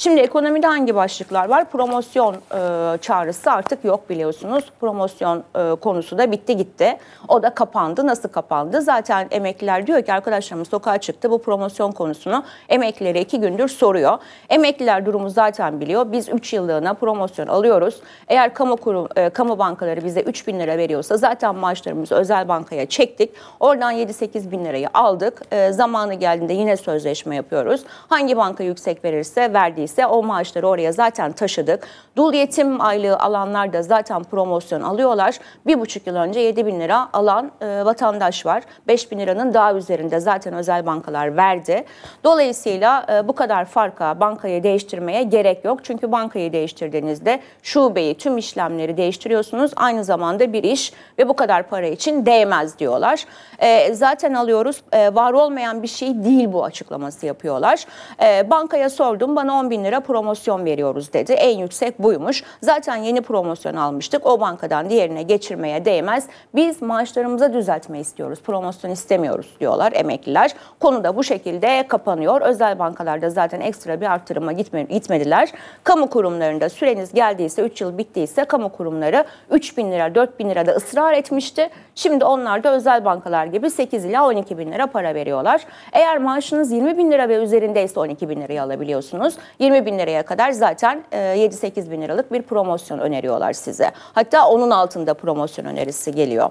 Şimdi ekonomide hangi başlıklar var? Promosyon e, çağrısı artık yok biliyorsunuz. Promosyon e, konusu da bitti gitti. O da kapandı. Nasıl kapandı? Zaten emekliler diyor ki arkadaşlarımız sokağa çıktı. Bu promosyon konusunu emeklilere iki gündür soruyor. Emekliler durumu zaten biliyor. Biz 3 yıllığına promosyon alıyoruz. Eğer kamu kurum, e, kamu bankaları bize 3 bin lira veriyorsa zaten maaşlarımızı özel bankaya çektik. Oradan 7-8 bin lirayı aldık. E, zamanı geldiğinde yine sözleşme yapıyoruz. Hangi banka yüksek verirse verdiği ise o maaşları oraya zaten taşıdık. Dul yetim aylığı alanlar da zaten promosyon alıyorlar. Bir buçuk yıl önce 7 bin lira alan e, vatandaş var. 5 bin liranın daha üzerinde zaten özel bankalar verdi. Dolayısıyla e, bu kadar farka bankayı değiştirmeye gerek yok. Çünkü bankayı değiştirdiğinizde şubeyi tüm işlemleri değiştiriyorsunuz. Aynı zamanda bir iş ve bu kadar para için değmez diyorlar. E, zaten alıyoruz e, var olmayan bir şey değil bu açıklaması yapıyorlar. E, bankaya sordum bana 10 bin bin lira promosyon veriyoruz dedi. En yüksek buymuş. Zaten yeni promosyon almıştık. O bankadan diğerine geçirmeye değmez. Biz maaşlarımıza düzeltme istiyoruz. Promosyon istemiyoruz diyorlar emekliler. Konu da bu şekilde kapanıyor. Özel bankalarda zaten ekstra bir artırıma gitmediler. Kamu kurumlarında süreniz geldiyse 3 yıl bittiyse kamu kurumları 3 bin lira 4 bin lira da ısrar etmişti. Şimdi onlar da özel bankalar gibi 8 ila 12 bin lira para veriyorlar. Eğer maaşınız 20 bin lira ve üzerindeyse 12 bin lirayı alabiliyorsunuz. 20 20 bin liraya kadar zaten 7-8 e, bin liralık bir promosyon öneriyorlar size. Hatta onun altında promosyon önerisi geliyor.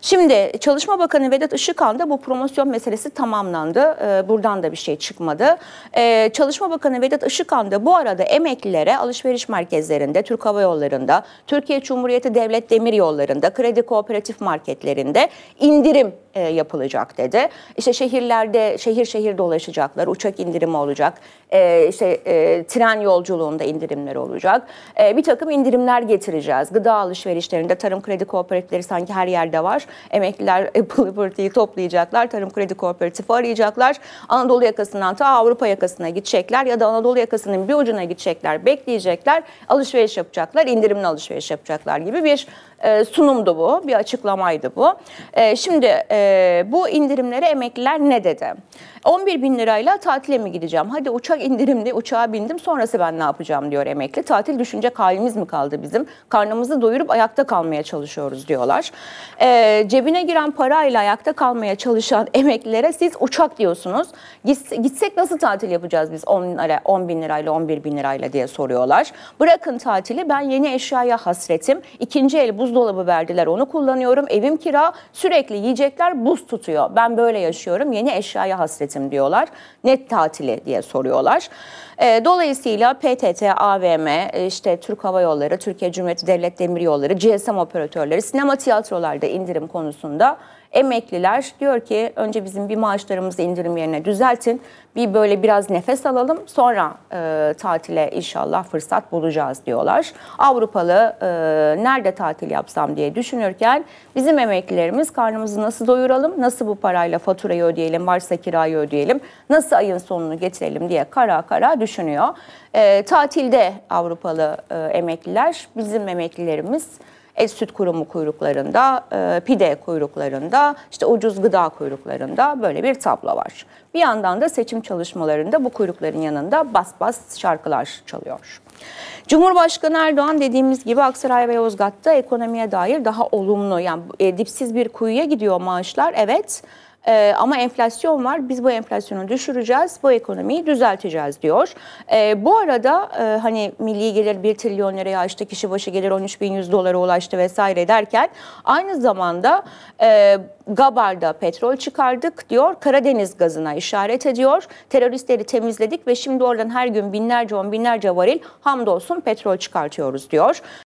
Şimdi Çalışma Bakanı Vedat Işıkhan da bu promosyon meselesi tamamlandı. Ee, buradan da bir şey çıkmadı. Ee, Çalışma Bakanı Vedat Işıkhan da bu arada emeklilere alışveriş merkezlerinde, Türk Hava Yolları'nda, Türkiye Cumhuriyeti Devlet Demir Yolları'nda, kredi kooperatif marketlerinde indirim e, yapılacak dedi. İşte şehirlerde şehir şehir dolaşacaklar, uçak indirimi olacak, e, işte e, tren yolculuğunda indirimler olacak. E, bir takım indirimler getireceğiz. Gıda alışverişlerinde tarım kredi kooperatifleri sanki her yerde var. Emekliler Apple Liberty'yi toplayacaklar, tarım kredi kooperatifi arayacaklar. Anadolu yakasından ta Avrupa yakasına gidecekler ya da Anadolu yakasının bir ucuna gidecekler, bekleyecekler, alışveriş yapacaklar, indirimli alışveriş yapacaklar gibi bir ee, sunumdu bu, bir açıklamaydı bu. Ee, şimdi e, bu indirimlere emekliler ne dedi? 11 bin lirayla tatile mi gideceğim? Hadi uçak indirimli, uçağa bindim sonrası ben ne yapacağım diyor emekli. Tatil düşünce halimiz mi kaldı bizim? Karnımızı doyurup ayakta kalmaya çalışıyoruz diyorlar. E, cebine giren parayla ayakta kalmaya çalışan emeklilere siz uçak diyorsunuz. Gitsek nasıl tatil yapacağız biz 10 bin lirayla 11 bin lirayla diye soruyorlar. Bırakın tatili ben yeni eşyaya hasretim. İkinci el buz buzdolabı verdiler onu kullanıyorum. Evim kira sürekli yiyecekler buz tutuyor. Ben böyle yaşıyorum yeni eşyaya hasretim diyorlar. Net tatili diye soruyorlar. Ee, e, dolayısıyla PTT, AVM, işte Türk Hava Yolları, Türkiye Cumhuriyeti Devlet Yolları, GSM operatörleri, sinema tiyatrolarda indirim konusunda Emekliler diyor ki önce bizim bir maaşlarımızı indirim yerine düzeltin. Bir böyle biraz nefes alalım sonra e, tatile inşallah fırsat bulacağız diyorlar. Avrupalı e, nerede tatil yapsam diye düşünürken bizim emeklilerimiz karnımızı nasıl doyuralım, nasıl bu parayla faturayı ödeyelim, varsa kirayı ödeyelim, nasıl ayın sonunu getirelim diye kara kara düşünüyor. E, tatilde Avrupalı e, emekliler, bizim emeklilerimiz et süt kurumu kuyruklarında, e, pide kuyruklarında, işte ucuz gıda kuyruklarında böyle bir tablo var. Bir yandan da seçim çalışmalarında bu kuyrukların yanında bas bas şarkılar çalıyor. Cumhurbaşkanı Erdoğan dediğimiz gibi Aksaray ve Yozgat'ta ekonomiye dair daha olumlu yani e, dipsiz bir kuyuya gidiyor maaşlar evet e, ama enflasyon var. Biz bu enflasyonu düşüreceğiz. Bu ekonomiyi düzelteceğiz diyor. E, bu arada e, hani milli gelir 1 trilyon liraya açtı. Kişi başı gelir 13.100 dolara ulaştı vesaire derken aynı zamanda e, Gabar'da petrol çıkardık diyor. Karadeniz gazına işaret ediyor. Teröristleri temizledik ve şimdi oradan her gün binlerce on binlerce varil hamdolsun petrol çıkartıyoruz diyor.